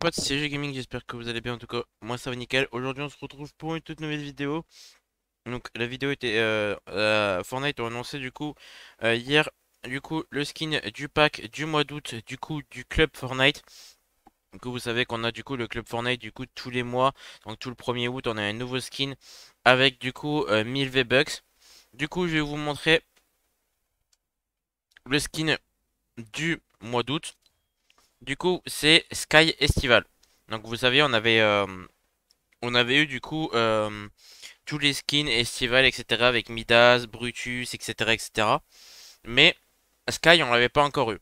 potes, c'est Gaming, j'espère que vous allez bien, en tout cas, moi ça va nickel. Aujourd'hui on se retrouve pour une toute nouvelle vidéo. Donc la vidéo était, euh, on euh, Fortnite annoncé du coup, euh, hier, du coup, le skin du pack du mois d'août, du coup, du club Fortnite. Donc vous savez qu'on a du coup le club Fortnite du coup tous les mois, donc tout le 1er août on a un nouveau skin avec du coup 1000 euh, V-Bucks. Du coup je vais vous montrer le skin du mois d'août. Du coup, c'est Sky Estival. Donc vous savez, on avait, euh, on avait eu du coup euh, tous les skins Estival etc. Avec Midas, Brutus, etc. etc. Mais Sky, on l'avait pas encore eu.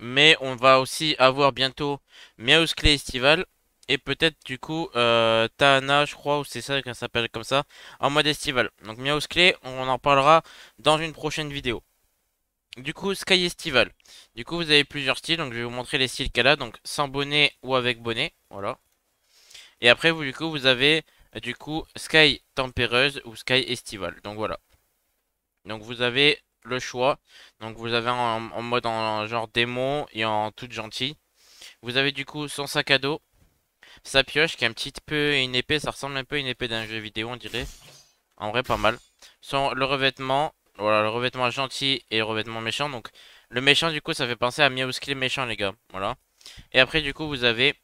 Mais on va aussi avoir bientôt Meowth Estival. Et peut-être du coup euh, Tana, je crois, ou c'est ça qu'on s'appelle comme ça, en mode estival. Donc Meowth on en parlera dans une prochaine vidéo. Du coup, Sky Estival. Du coup, vous avez plusieurs styles. Donc, je vais vous montrer les styles qu'elle a. Donc, sans bonnet ou avec bonnet. Voilà. Et après, vous, du coup, vous avez du coup Sky Tempereuse ou Sky Estival. Donc, voilà. Donc, vous avez le choix. Donc, vous avez en, mode en, genre démon et en toute gentille. Vous avez du coup son sac à dos. Sa pioche qui est un petit peu une épée. Ça ressemble un peu à une épée d'un jeu vidéo, on dirait. En vrai, pas mal. Son, le revêtement voilà, le revêtement gentil et le revêtement méchant. Donc, le méchant, du coup, ça fait penser à est méchant, les gars. Voilà. Et après, du coup, vous avez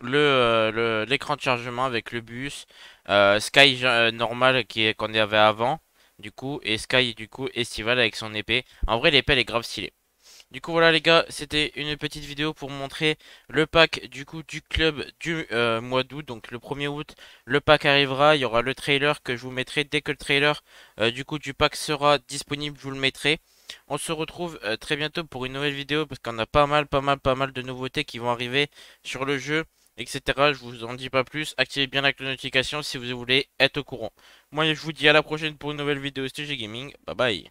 le euh, l'écran de chargement avec le bus, euh, Sky euh, normal qui qu'on avait avant, du coup, et Sky, du coup, estival avec son épée. En vrai, l'épée, elle est grave stylée. Du coup voilà les gars, c'était une petite vidéo pour montrer le pack du coup du club du euh, mois d'août. Donc le 1er août, le pack arrivera, il y aura le trailer que je vous mettrai. Dès que le trailer euh, du coup du pack sera disponible, je vous le mettrai. On se retrouve euh, très bientôt pour une nouvelle vidéo parce qu'on a pas mal, pas mal, pas mal de nouveautés qui vont arriver sur le jeu, etc. Je vous en dis pas plus. Activez bien la notification si vous voulez être au courant. Moi, je vous dis à la prochaine pour une nouvelle vidéo StG Gaming. Bye bye.